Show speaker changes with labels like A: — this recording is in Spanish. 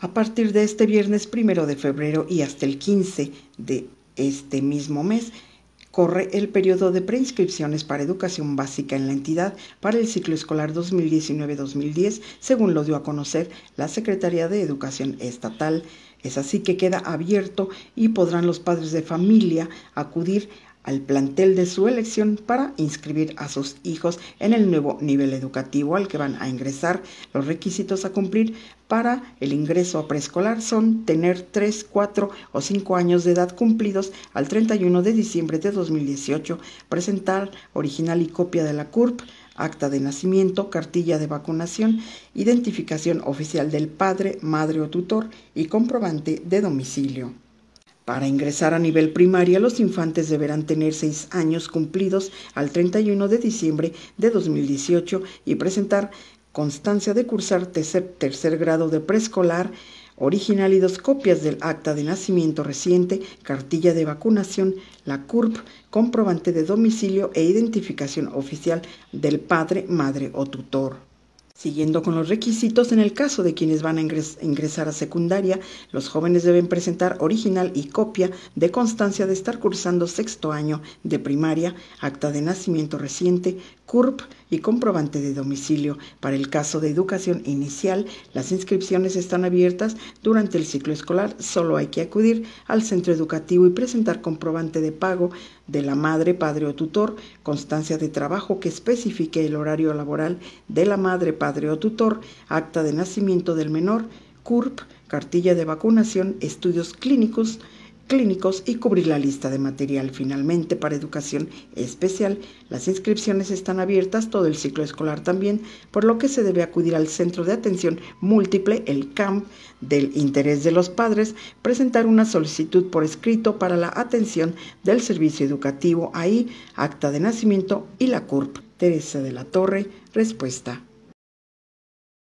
A: A partir de este viernes primero de febrero y hasta el 15 de este mismo mes, corre el periodo de preinscripciones para educación básica en la entidad para el ciclo escolar 2019-2010, según lo dio a conocer la Secretaría de Educación Estatal. Es así que queda abierto y podrán los padres de familia acudir al plantel de su elección para inscribir a sus hijos en el nuevo nivel educativo al que van a ingresar. Los requisitos a cumplir para el ingreso a preescolar son tener 3, 4 o 5 años de edad cumplidos al 31 de diciembre de 2018, presentar original y copia de la CURP, acta de nacimiento, cartilla de vacunación, identificación oficial del padre, madre o tutor y comprobante de domicilio. Para ingresar a nivel primaria, los infantes deberán tener seis años cumplidos al 31 de diciembre de 2018 y presentar constancia de cursar tercer, tercer grado de preescolar original y dos copias del acta de nacimiento reciente, cartilla de vacunación, la CURP, comprobante de domicilio e identificación oficial del padre, madre o tutor. Siguiendo con los requisitos, en el caso de quienes van a ingresar a secundaria, los jóvenes deben presentar original y copia de constancia de estar cursando sexto año de primaria, acta de nacimiento reciente, CURP y comprobante de domicilio. Para el caso de educación inicial, las inscripciones están abiertas durante el ciclo escolar. Solo hay que acudir al centro educativo y presentar comprobante de pago de la madre, padre o tutor, constancia de trabajo que especifique el horario laboral de la madre, padre padre o tutor, acta de nacimiento del menor, CURP, cartilla de vacunación, estudios clínicos, y cubrir la lista de material. Finalmente, para educación especial, las inscripciones están abiertas todo el ciclo escolar también, por lo que se debe acudir al Centro de Atención Múltiple, el CAMP, del interés de los padres, presentar una solicitud por escrito para la atención del servicio educativo ahí, acta de nacimiento y la CURP. Teresa de la Torre, respuesta.